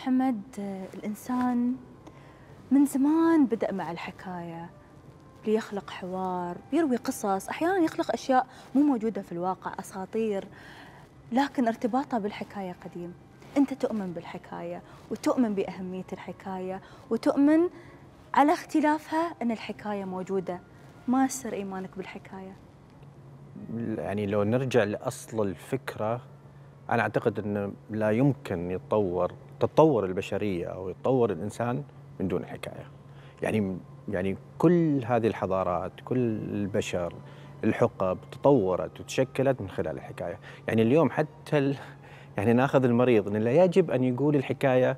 محمد الإنسان من زمان بدأ مع الحكاية ليخلق حوار يروي قصص أحيانا يخلق أشياء مو موجودة في الواقع أساطير لكن ارتباطها بالحكاية قديم أنت تؤمن بالحكاية وتؤمن بأهمية الحكاية وتؤمن على اختلافها أن الحكاية موجودة ما سر إيمانك بالحكاية يعني لو نرجع لأصل الفكرة أنا أعتقد أنه لا يمكن يتطور تتطور البشريه او يتطور الانسان من دون حكايه يعني يعني كل هذه الحضارات كل البشر الحقب تطورت وتشكلت من خلال الحكايه يعني اليوم حتى ال يعني ناخذ المريض ان لا يجب ان يقول الحكايه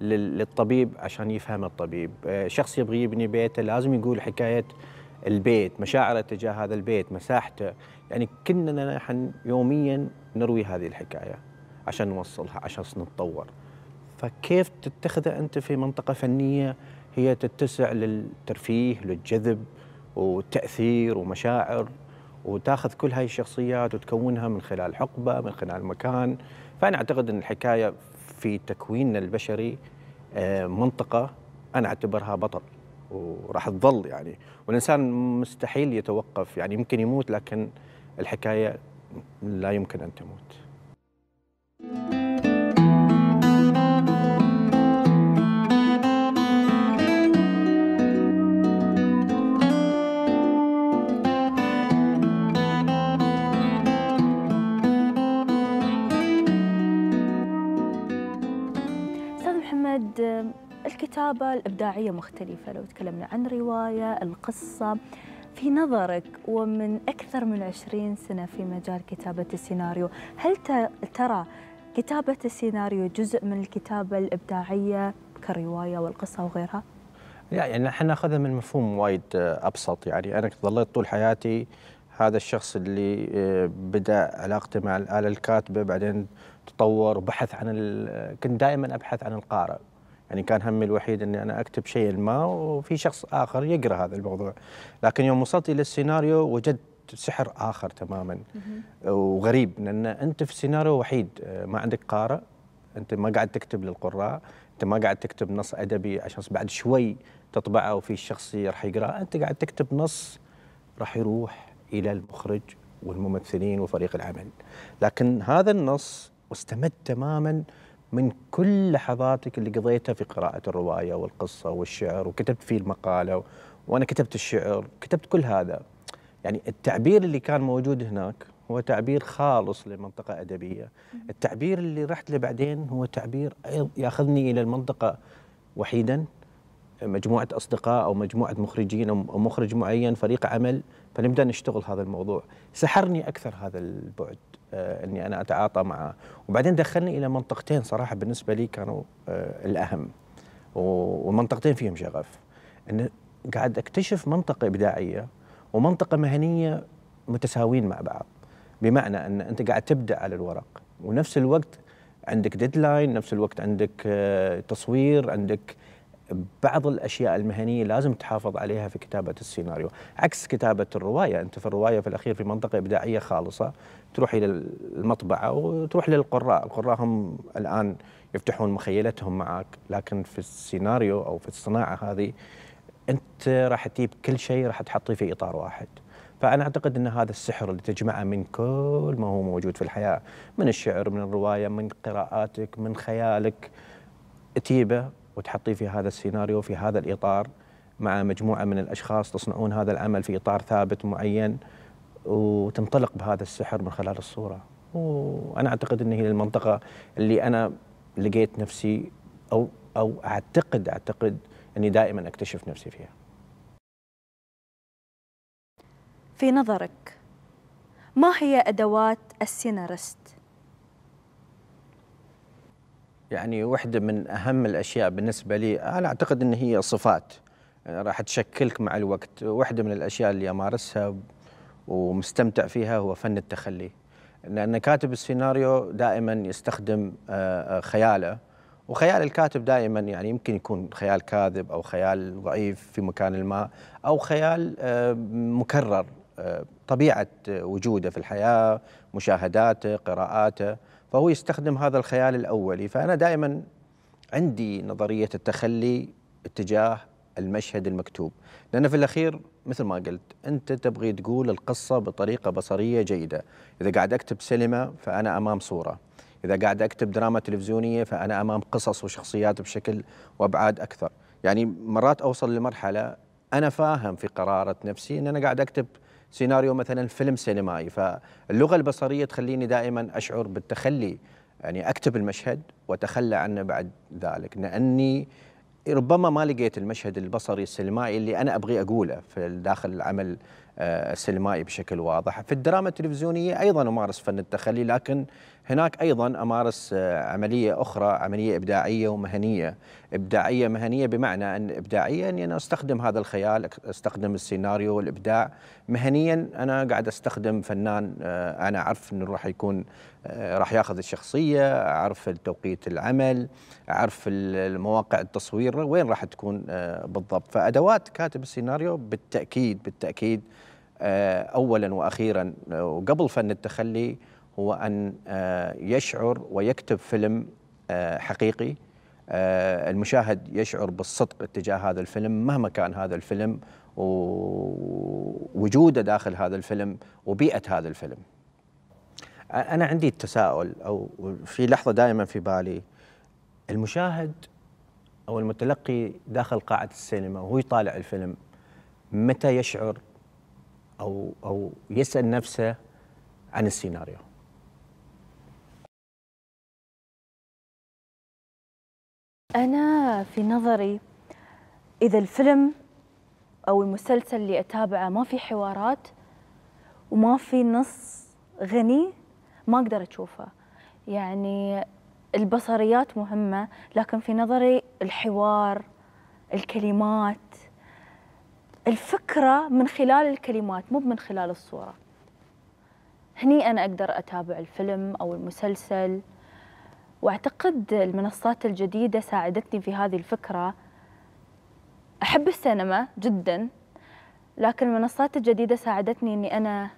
للطبيب عشان يفهم الطبيب آه، شخص يبغى يبني بيته لازم يقول حكايه البيت مشاعره تجاه هذا البيت مساحته يعني كلنا نحن يوميا نروي هذه الحكايه عشان نوصلها عشان نتطور فكيف تتخذه انت في منطقه فنيه هي تتسع للترفيه للجذب وتاثير ومشاعر وتاخذ كل هاي الشخصيات وتكونها من خلال حقبه من خلال مكان فانا اعتقد ان الحكايه في تكويننا البشري آه، منطقه انا اعتبرها بطل وراح تظل يعني والانسان مستحيل يتوقف يعني يمكن يموت لكن الحكايه لا يمكن ان تموت الكتابة الإبداعية مختلفة لو تكلمنا عن رواية القصة في نظرك ومن أكثر من عشرين سنة في مجال كتابة السيناريو هل ترى كتابة السيناريو جزء من الكتابة الإبداعية كرواية والقصة وغيرها؟ لا يعني احنا ناخذها من مفهوم وايد آه، ابسط يعني انا ظليت طول حياتي هذا الشخص اللي آه، بدا علاقته مع الاله الكاتبه بعدين تطور وبحث عن ال... آه، كنت دائما ابحث عن القارئ يعني كان همي الوحيد اني انا اكتب شيء ما وفي شخص اخر يقرا هذا الموضوع لكن يوم وصلت الى السيناريو وجدت سحر اخر تماما وغريب لان انت في سيناريو وحيد ما عندك قارئ انت ما قاعد تكتب للقراء انت ما قاعد تكتب نص ادبي عشان بعد شوي تطبعه وفي الشخص راح يقراه انت قاعد تكتب نص راح يروح الى المخرج والممثلين وفريق العمل لكن هذا النص واستمد تماما من كل لحظاتك اللي قضيتها في قراءة الرواية والقصة والشعر وكتبت فيه المقالة و... وأنا كتبت الشعر كتبت كل هذا يعني التعبير اللي كان موجود هناك هو تعبير خالص لمنطقة أدبية التعبير اللي رحت له بعدين هو تعبير ياخذني إلى المنطقة وحيدا مجموعة أصدقاء أو مجموعة مخرجين أو مخرج معين فريق عمل فنبدا نشتغل هذا الموضوع سحرني اكثر هذا البعد آه اني انا اتعاطى معه وبعدين دخلني الى منطقتين صراحه بالنسبه لي كانوا آه الاهم ومنطقتين فيهم شغف ان قاعد اكتشف منطقه ابداعيه ومنطقه مهنيه متساويين مع بعض بمعنى ان انت قاعد تبدا على الورق ونفس الوقت عندك ديدلاين نفس الوقت عندك آه، تصوير عندك بعض الاشياء المهنيه لازم تحافظ عليها في كتابه السيناريو، عكس كتابه الروايه، انت في الروايه في الاخير في منطقه ابداعيه خالصه، تروح الى المطبعه وتروح للقراء، القراء هم الان يفتحون مخيلتهم معك، لكن في السيناريو او في الصناعه هذه انت راح تجيب كل شيء راح تحطيه في اطار واحد. فانا اعتقد ان هذا السحر اللي تجمعه من كل ما هو موجود في الحياه، من الشعر، من الروايه، من قراءاتك، من خيالك تجيبه وتحطيه في هذا السيناريو في هذا الإطار مع مجموعة من الأشخاص تصنعون هذا العمل في إطار ثابت معين وتنطلق بهذا السحر من خلال الصورة وأنا أعتقد أن هي المنطقة اللي أنا لقيت نفسي أو أو أعتقد أعتقد أني دائما أكتشف نفسي فيها في نظرك ما هي أدوات السيناريست؟ يعني واحدة من أهم الأشياء بالنسبة لي أنا أعتقد أن هي صفات راح تشكلك مع الوقت واحدة من الأشياء اللي أمارسها ومستمتع فيها هو فن التخلي لأن كاتب السيناريو دائما يستخدم آه، خياله وخيال الكاتب دائما يعني يمكن يكون خيال كاذب او خيال ضعيف في مكان ما او خيال آه، مكرر آه، طبيعه وجوده في الحياه مشاهداته قراءاته فهو يستخدم هذا الخيال الأولي فأنا دائما عندي نظرية التخلي اتجاه المشهد المكتوب لأن في الأخير مثل ما قلت أنت تبغي تقول القصة بطريقة بصرية جيدة إذا قاعد أكتب سينما فأنا أمام صورة إذا قاعد أكتب دراما تلفزيونية فأنا أمام قصص وشخصيات بشكل وأبعاد أكثر يعني مرات أوصل لمرحلة أنا فاهم في قرارة نفسي أن أنا قاعد أكتب سيناريو مثلا فيلم سينمائي فاللغه البصريه تخليني دائما اشعر بالتخلي يعني اكتب المشهد واتخلى عنه بعد ذلك لاني ربما ما لقيت المشهد البصري السينمائي اللي انا ابغي اقوله في داخل العمل آه، السينمائي بشكل واضح في الدراما التلفزيونيه ايضا امارس فن التخلي لكن هناك أيضا أمارس آه، عملية أخرى عملية إبداعية ومهنية إبداعية مهنية بمعنى أن إبداعيا أني يعني أنا أستخدم هذا الخيال أستخدم السيناريو والإبداع مهنيا أنا قاعد أستخدم فنان آه، أنا أعرف أنه راح يكون آه، راح ياخذ الشخصية أعرف توقيت العمل أعرف المواقع التصوير وين راح تكون بالضبط فأدوات كاتب السيناريو بالتأكيد بالتأكيد أولا وأخيرا وقبل فن التخلي هو أن آه، يشعر ويكتب فيلم آه، حقيقي آه، المشاهد يشعر بالصدق اتجاه هذا الفيلم مهما كان هذا الفيلم ووجوده داخل هذا الفيلم وبيئة هذا الفيلم أنا عندي تساؤل أو في لحظة دائما في بالي المشاهد أو المتلقي داخل قاعة السينما وهو يطالع الفيلم متى يشعر أو أو يسأل نفسه عن السيناريو أنا في نظري إذا الفيلم أو المسلسل اللي أتابعه ما في حوارات وما في نص غني ما أقدر أشوفه يعني البصريات مهمة لكن في نظري الحوار الكلمات الفكرة من خلال الكلمات مو من خلال الصورة هني أنا أقدر أتابع الفيلم أو المسلسل واعتقد المنصات الجديده ساعدتني في هذه الفكره احب السينما جدا لكن المنصات الجديده ساعدتني اني انا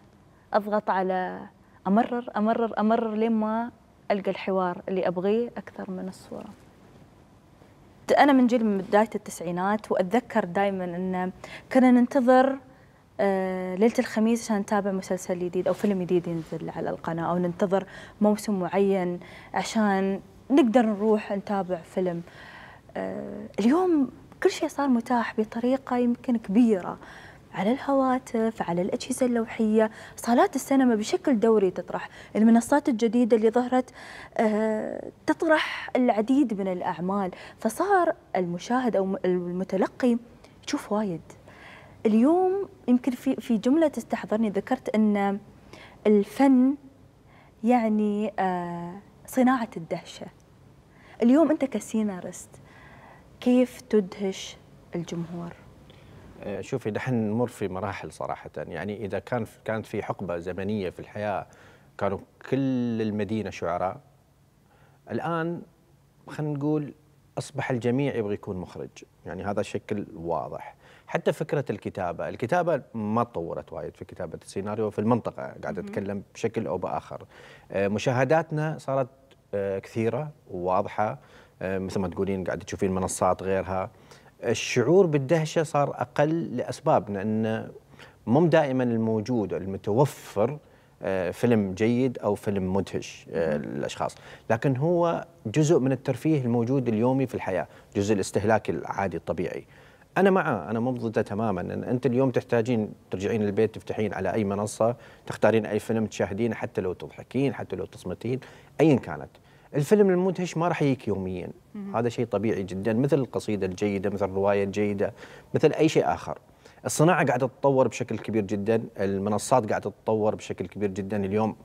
اضغط على امرر امرر امرر لما القى الحوار اللي ابغيه اكثر من الصوره انا من جيل من بدايه التسعينات واتذكر دائما ان كنا ننتظر آه، ليله الخميس عشان نتابع مسلسل جديد او فيلم جديد ينزل على القناه او ننتظر موسم معين عشان نقدر نروح نتابع فيلم آه، اليوم كل شيء صار متاح بطريقه يمكن كبيره على الهواتف على الأجهزة اللوحية صالات السينما بشكل دوري تطرح المنصات الجديدة اللي ظهرت آه، تطرح العديد من الأعمال فصار المشاهد أو المتلقي يشوف وايد اليوم يمكن في في جمله تستحضرني ذكرت ان الفن يعني آه، صناعه الدهشه اليوم انت كسينارست كيف تدهش الجمهور آه، شوفي نحن نمر في مراحل صراحه يعني اذا كان كانت في حقبه زمنيه في الحياه كانوا كل المدينه شعراء الان خلينا نقول اصبح الجميع يبغى يكون مخرج يعني هذا شكل واضح حتى فكره الكتابه، الكتابه ما تطورت وايد في كتابه السيناريو في المنطقه قاعد اتكلم بشكل او باخر. آه، مشاهداتنا صارت آه، كثيره وواضحه آه، مثل ما تقولين قاعد تشوفين منصات غيرها. الشعور بالدهشه صار اقل لاسباب لان مو دائما الموجود المتوفر فيلم جيد او فيلم مدهش للاشخاص، لكن هو جزء من الترفيه الموجود اليومي في الحياه، جزء الاستهلاك العادي الطبيعي. انا معه انا مو ضده تماما إن انت اليوم تحتاجين ترجعين البيت تفتحين على اي منصه تختارين اي فيلم تشاهدين حتى لو تضحكين حتى لو تصمتين ايا كانت الفيلم المدهش ما راح يجيك يوميا هذا شيء طبيعي جدا مثل القصيده الجيده مثل الروايه الجيده مثل اي شيء اخر الصناعه قاعده تتطور بشكل كبير جدا المنصات قاعده تتطور بشكل كبير جدا اليوم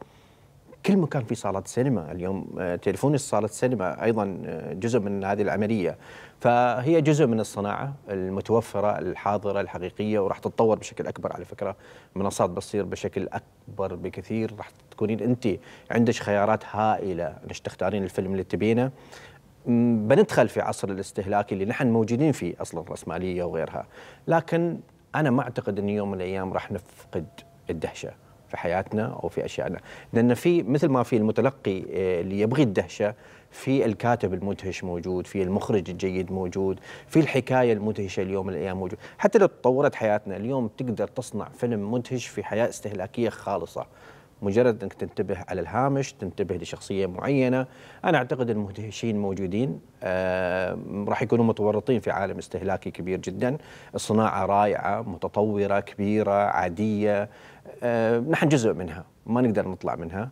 كل مكان في صالات سينما اليوم آه، تلفون صالة السينما أيضا آه، جزء من هذه العملية فهي جزء من الصناعة المتوفرة الحاضرة الحقيقية وراح تتطور بشكل أكبر على فكرة منصات بتصير بشكل أكبر بكثير راح تكونين أنت عندك خيارات هائلة انك تختارين الفيلم اللي تبينه بندخل في عصر الاستهلاك اللي نحن موجودين فيه أصلا الرأسمالية وغيرها لكن أنا ما أعتقد أن يوم من الأيام راح نفقد الدهشة في حياتنا او في اشيائنا لان في مثل ما في المتلقي آه، اللي يبغي الدهشه في الكاتب المدهش موجود في المخرج الجيد موجود في الحكايه المدهشه اليوم الايام موجود حتى لو تطورت حياتنا اليوم تقدر تصنع فيلم مدهش في حياه استهلاكيه خالصه مجرد انك تنتبه على الهامش تنتبه لشخصيه معينه انا اعتقد المدهشين موجودين آه راح يكونوا متورطين في عالم استهلاكي كبير جدا الصناعه رائعه متطوره كبيره عاديه آه نحن جزء منها ما نقدر نطلع منها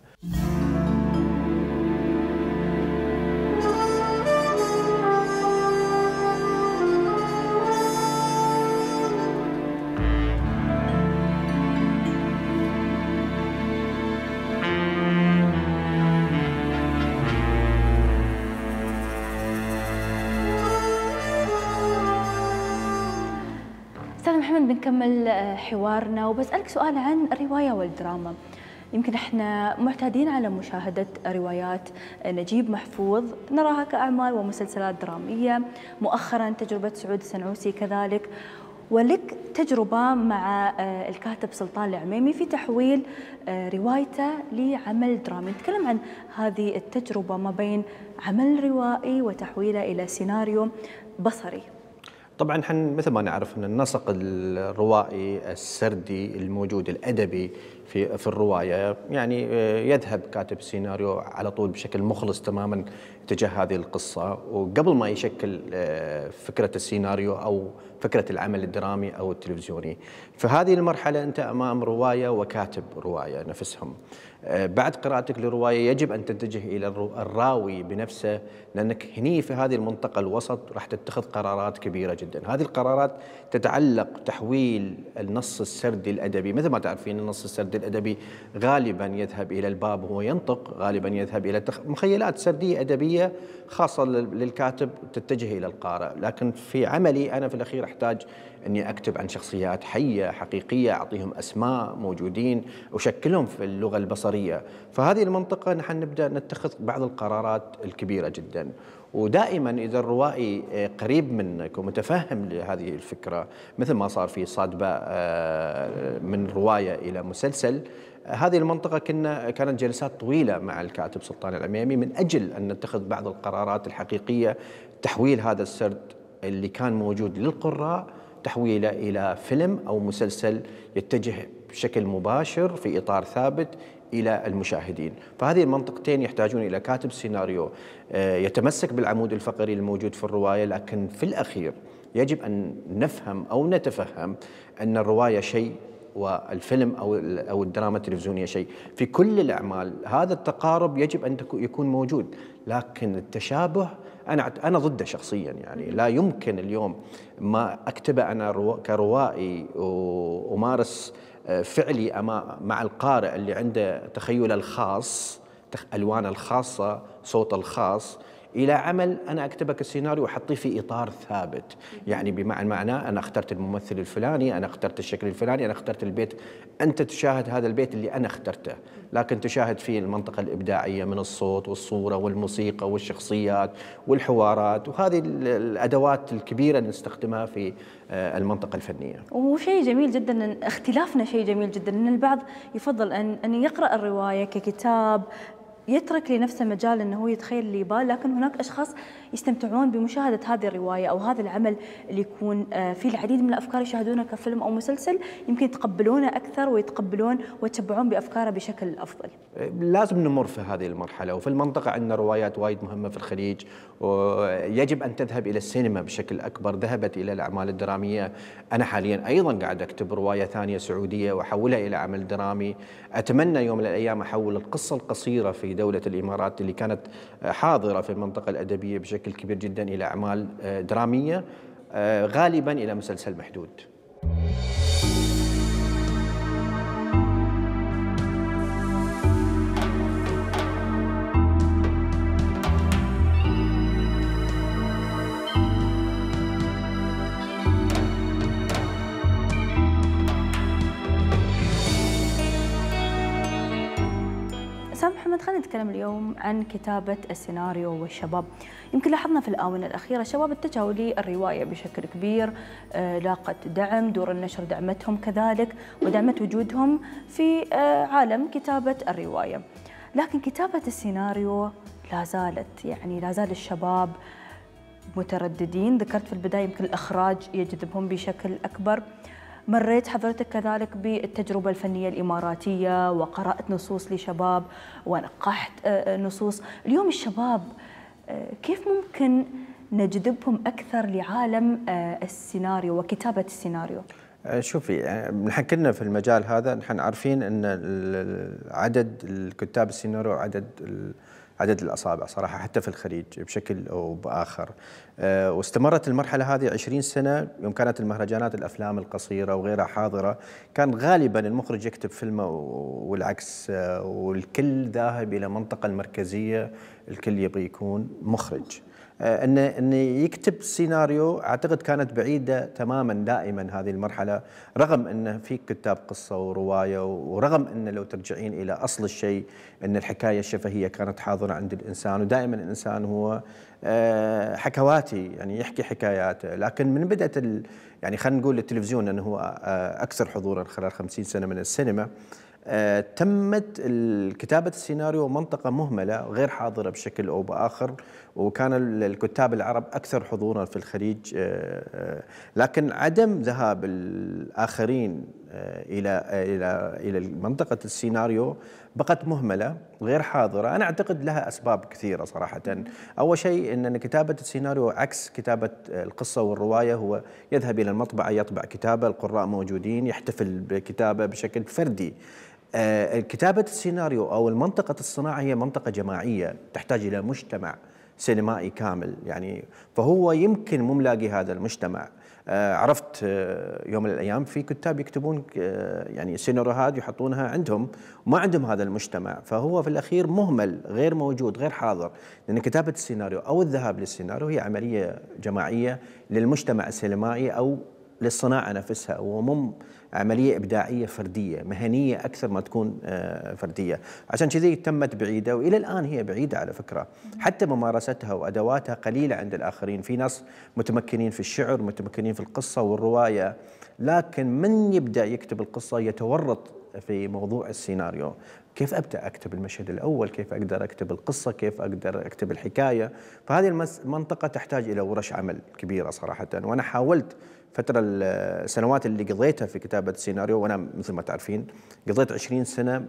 بنكمل آه، حوارنا وبسألك سؤال عن الرواية والدراما يمكن احنا معتادين على مشاهدة روايات آه، نجيب محفوظ نراها كأعمال ومسلسلات درامية مؤخرا تجربة سعود السنعوسي كذلك ولك تجربة مع آه، الكاتب سلطان العميمي في تحويل روايته لعمل درامي نتكلم عن هذه التجربة ما بين عمل روائي وتحويله إلى سيناريو بصري طبعا حن مثل ما نعرف ان النسق الروائي السردي الموجود الادبي في في الروايه يعني آه، يذهب كاتب سيناريو على طول بشكل مخلص تماما تجاه هذه القصه وقبل ما يشكل آه، فكره السيناريو او فكره العمل الدرامي او التلفزيوني. فهذه المرحله انت امام روايه وكاتب روايه نفسهم. آه، بعد قراءتك للرواية يجب أن تتجه إلى الراوي بنفسه لأنك هني في هذه المنطقة الوسط راح تتخذ قرارات كبيرة جدا هذه القرارات تتعلق تحويل النص السردي الأدبي مثل ما تعرفين النص السردي الأدبي غالبا يذهب إلى الباب هو ينطق غالبا يذهب إلى مخيلات سردية أدبية خاصة للكاتب تتجه إلى القارئ لكن في عملي أنا في الأخير أحتاج اني اكتب عن شخصيات حيه حقيقيه اعطيهم اسماء موجودين اشكلهم في اللغه البصريه فهذه المنطقه نحن نبدا نتخذ بعض القرارات الكبيره جدا ودائما اذا الروائي آه، قريب منك ومتفهم لهذه الفكره مثل ما صار في صادبه آه، من روايه الى مسلسل هذه المنطقه كنا كانت جلسات طويله مع الكاتب سلطان العميمي من اجل ان نتخذ بعض القرارات الحقيقيه تحويل هذا السرد اللي كان موجود للقراء تحويله الى فيلم او مسلسل يتجه بشكل مباشر في اطار ثابت الى المشاهدين، فهذه المنطقتين يحتاجون الى كاتب سيناريو آه، يتمسك بالعمود الفقري الموجود في الروايه لكن في الاخير يجب ان نفهم او نتفهم ان الروايه شيء والفيلم او او الدراما التلفزيونيه شيء، في كل الاعمال هذا التقارب يجب ان يكون موجود، لكن التشابه انا انا ضده شخصيا يعني لا يمكن اليوم ما اكتبه انا كروائي وامارس آه، فعلي مع القارئ اللي عنده تخيله الخاص الوانه الخاصه صوته الخاص الى عمل انا اكتبك السيناريو واحطيه في اطار ثابت يعني بمعنى معناه انا اخترت الممثل الفلاني انا اخترت الشكل الفلاني انا اخترت البيت انت تشاهد هذا البيت اللي انا اخترته لكن تشاهد فيه المنطقه الابداعيه من الصوت والصوره والموسيقى والشخصيات والحوارات وهذه الادوات الكبيره اللي نستخدمها في آه، المنطقه الفنيه وشيء جميل جدا اختلافنا شيء جميل جدا ان البعض يفضل ان ان يقرا الروايه ككتاب يترك لنفسه مجال انه هو يتخيل اللي يباه لكن هناك اشخاص يستمتعون بمشاهده هذه الروايه او هذا العمل اللي يكون آه، فيه العديد من الافكار يشاهدونه كفيلم او مسلسل يمكن يتقبلونه اكثر ويتقبلون ويتبعون بافكاره بشكل افضل. آه، لازم نمر في هذه المرحله وفي المنطقه عندنا روايات وايد مهمه في الخليج ويجب ان تذهب الى السينما بشكل اكبر، ذهبت الى الاعمال الدراميه، انا حاليا ايضا قاعد اكتب روايه ثانيه سعوديه واحولها الى عمل درامي، اتمنى يوم من الايام احول القصه القصيره في لدولة الإمارات اللي كانت آه، حاضرة في المنطقة الأدبية بشكل كبير جدا إلى أعمال آه، درامية آه، غالبا إلى مسلسل محدود أحمد خلينا نتكلم اليوم عن كتابة السيناريو والشباب يمكن لاحظنا في الآونة الأخيرة شباب اتجهوا للرواية بشكل كبير آه، لاقت دعم دور النشر دعمتهم كذلك ودعمت وجودهم في آه، عالم كتابة الرواية لكن كتابة السيناريو لا زالت يعني لا زال الشباب مترددين ذكرت في البداية يمكن الإخراج يجذبهم بشكل أكبر مريت حضرتك كذلك بالتجربة الفنية الإماراتية وقرأت نصوص لشباب ونقحت آه، آه، نصوص اليوم الشباب آه، كيف ممكن نجذبهم أكثر لعالم السيناريو وكتابة السيناريو؟ شوفي نحن كلنا في المجال هذا نحن عارفين ان عدد الكتاب السيناريو عدد عدد الأصابع صراحة حتى في الخليج بشكل أو بآخر آه، واستمرت المرحلة هذه 20 سنة يوم كانت المهرجانات الأفلام القصيرة وغيرها حاضرة كان غالبا المخرج يكتب فيلمه والعكس آه، والكل ذاهب إلى منطقة المركزية الكل يبغى يكون مخرج آه، ان ان يكتب سيناريو اعتقد كانت بعيده تماما دائما هذه المرحله رغم ان في كتاب قصه وروايه ورغم ان لو ترجعين الى اصل الشيء ان الحكايه الشفهيه كانت حاضره عند الانسان ودائما الانسان هو آه، حكواتي يعني يحكي حكاياته لكن من بدات يعني خلينا نقول التلفزيون انه هو آه، اكثر حضورا خلال 50 سنه من السينما آه، تمت كتابة السيناريو منطقة مهملة غير حاضرة بشكل أو بآخر وكان الكتاب العرب أكثر حضورا في الخليج آه، آه، لكن عدم ذهاب الآخرين إلى إلى إلى منطقة السيناريو بقت مهملة غير حاضرة أنا أعتقد لها أسباب كثيرة صراحة أول شيء أن كتابة السيناريو عكس كتابة القصة والرواية هو يذهب إلى المطبعة يطبع كتابة القراء موجودين يحتفل بكتابة بشكل فردي آه، كتابة السيناريو أو المنطقة الصناعة هي منطقة جماعية تحتاج إلى مجتمع سينمائي كامل يعني فهو يمكن مو ملاقي هذا المجتمع آه، عرفت آه، يوم من الايام في كتاب يكتبون يعني سيناريوهات يحطونها عندهم ما عندهم هذا المجتمع فهو في الاخير مهمل غير موجود غير حاضر لان كتابه السيناريو او الذهاب للسيناريو هي عمليه جماعيه للمجتمع السينمائي او للصناعه نفسها ومم عملية إبداعية فردية مهنية أكثر ما تكون آه، فردية عشان كذي تمت بعيدة وإلى الآن هي بعيدة على فكرة حتى ممارستها وأدواتها قليلة عند الآخرين في ناس متمكنين في الشعر متمكنين في القصة والرواية لكن من يبدأ يكتب القصة يتورط في موضوع السيناريو كيف ابدا اكتب المشهد الاول؟ كيف اقدر اكتب القصه؟ كيف اقدر اكتب الحكايه؟ فهذه المنطقه تحتاج الى ورش عمل كبيره صراحه، وانا حاولت فترة السنوات اللي قضيتها في كتابة السيناريو وأنا مثل ما تعرفين قضيت 20 سنة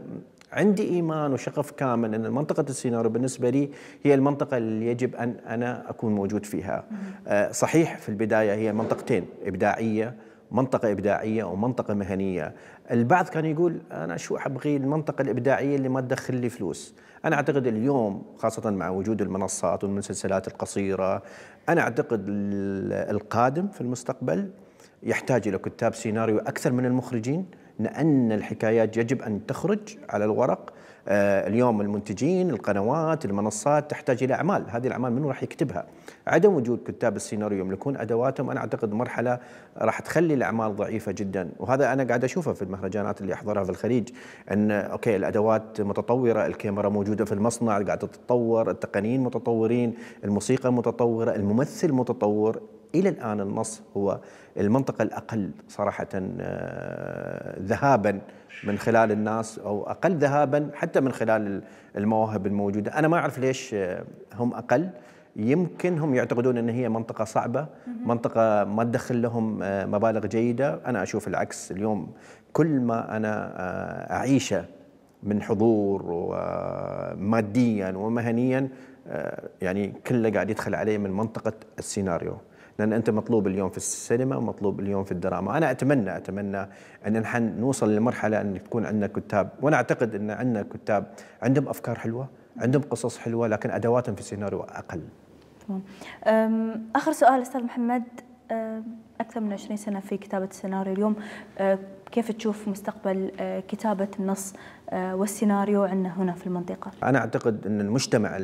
عندي إيمان وشغف كامل أن منطقة السيناريو بالنسبة لي هي المنطقة اللي يجب أن أنا أكون موجود فيها آه، صحيح في البداية هي منطقتين إبداعية منطقة إبداعية أو منطقة مهنية البعض كان يقول أنا شو أبغي المنطقة الإبداعية اللي ما تدخل لي فلوس أنا أعتقد اليوم خاصة مع وجود المنصات والمسلسلات القصيرة أنا أعتقد القادم في المستقبل يحتاج إلى كتاب سيناريو أكثر من المخرجين لأن الحكايات يجب أن تخرج على الورق آه، اليوم المنتجين القنوات المنصات تحتاج إلى أعمال هذه الأعمال منو راح يكتبها عدم وجود كتاب السيناريو يملكون أدواتهم أنا أعتقد مرحلة راح تخلي الأعمال ضعيفة جدا وهذا أنا قاعد أشوفه في المهرجانات اللي أحضرها في الخليج أن أوكي الأدوات متطورة الكاميرا موجودة في المصنع قاعدة تتطور التقنيين متطورين الموسيقى متطورة الممثل متطور إلى الآن النص هو المنطقة الأقل صراحة آه، ذهابا من خلال الناس أو أقل ذهابا حتى من خلال المواهب الموجودة أنا ما أعرف ليش آه، هم أقل يمكن هم يعتقدون ان هي منطقه صعبه منطقه ما تدخل لهم آه، مبالغ جيده انا اشوف العكس اليوم كل ما انا اعيشه من حضور وماديا ومهنيا يعني كله قاعد يدخل عليه من منطقه السيناريو لان انت مطلوب اليوم في السينما ومطلوب اليوم في الدراما انا اتمنى اتمنى ان نحن نوصل لمرحله ان يكون عندنا كتاب وانا اعتقد ان عندنا كتاب عندهم افكار حلوه عندهم قصص حلوه لكن ادواتهم في السيناريو اقل تمام اخر سؤال استاذ محمد اكثر من 20 سنه في كتابه السيناريو اليوم أه، كيف تشوف مستقبل أه، كتابه النص أه، والسيناريو عندنا هنا في المنطقه؟ انا اعتقد ان المجتمع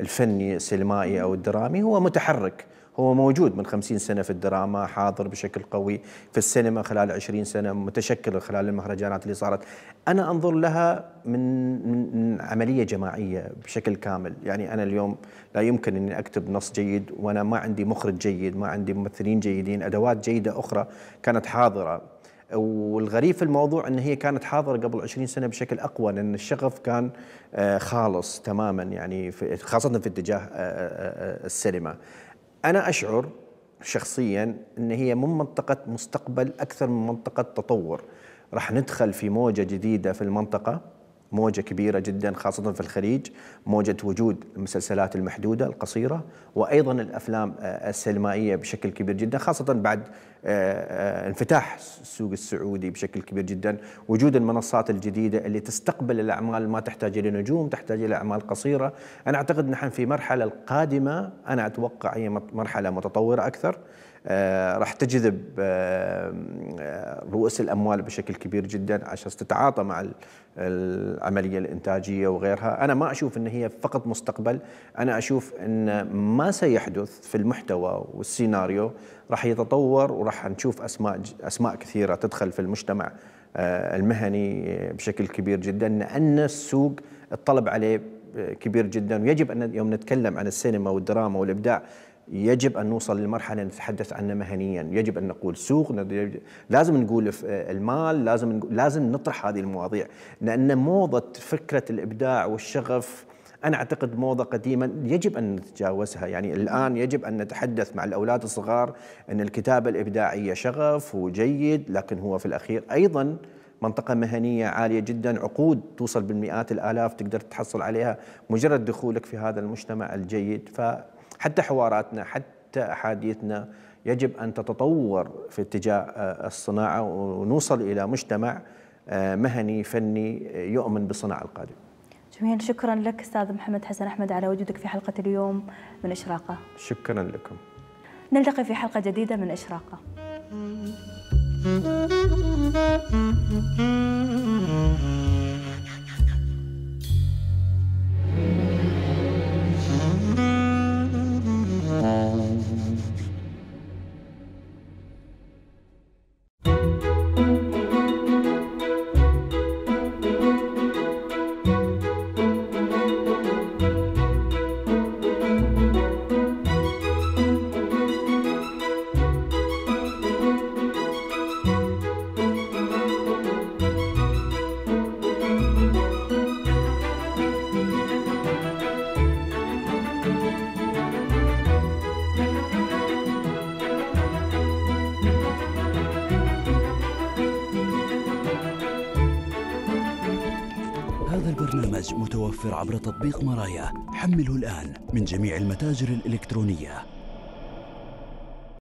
الفني السينمائي او الدرامي هو متحرك هو موجود من 50 سنة في الدراما حاضر بشكل قوي في السينما خلال 20 سنة متشكل خلال المهرجانات اللي صارت أنا أنظر لها من, من عملية جماعية بشكل كامل يعني أنا اليوم لا يمكن أني أكتب نص جيد وأنا ما عندي مخرج جيد ما عندي ممثلين جيدين أدوات جيدة أخرى كانت حاضرة والغريب في الموضوع ان هي كانت حاضره قبل 20 سنه بشكل اقوى لان الشغف كان آه، خالص تماما يعني خاصه في اتجاه آه، آه، السينما انا اشعر شخصيا ان هي من منطقه مستقبل اكثر من منطقه تطور راح ندخل في موجه جديده في المنطقه موجة كبيرة جدا خاصة في الخليج موجة وجود المسلسلات المحدودة القصيرة وأيضا الأفلام آه، السينمائية بشكل كبير جدا خاصة بعد آه، آه، انفتاح السوق السعودي بشكل كبير جدا وجود المنصات الجديدة اللي تستقبل الأعمال ما تحتاج إلى نجوم تحتاج إلى أعمال قصيرة أنا أعتقد نحن في مرحلة القادمة أنا أتوقع هي مرحلة متطورة أكثر آه، راح تجذب رؤوس الاموال بشكل كبير جدا عشان تتعاطى مع العمليه الانتاجيه وغيرها، انا ما اشوف ان هي فقط مستقبل، انا اشوف ان ما سيحدث في المحتوى والسيناريو راح يتطور وراح نشوف اسماء اسماء كثيره تدخل في المجتمع آه، المهني آه، بشكل كبير جدا لان السوق الطلب عليه آه، كبير جدا ويجب ان يوم نتكلم عن السينما والدراما والابداع يجب ان نوصل لمرحله نتحدث عنه مهنيا، يجب ان نقول سوق، لازم نقول المال، لازم لازم نطرح هذه المواضيع، لان موضه فكره الابداع والشغف أنا أعتقد موضة قديما يجب أن نتجاوزها يعني الآن يجب أن نتحدث مع الأولاد الصغار أن الكتابة الإبداعية شغف وجيد لكن هو في الأخير أيضا منطقة مهنية عالية جدا عقود توصل بالمئات الآلاف تقدر تحصل عليها مجرد دخولك في هذا المجتمع الجيد فحتى حواراتنا حتى أحاديثنا يجب أن تتطور في اتجاه آه، الصناعة ونوصل إلى مجتمع آه، مهني فني آه، يؤمن بالصناعة القادمة جميل شكرا لك استاذ محمد حسن احمد على وجودك في حلقه اليوم من اشراقه شكرا لكم نلتقي في حلقه جديده من اشراقه عبر تطبيق مرايا حمله الآن من جميع المتاجر الإلكترونية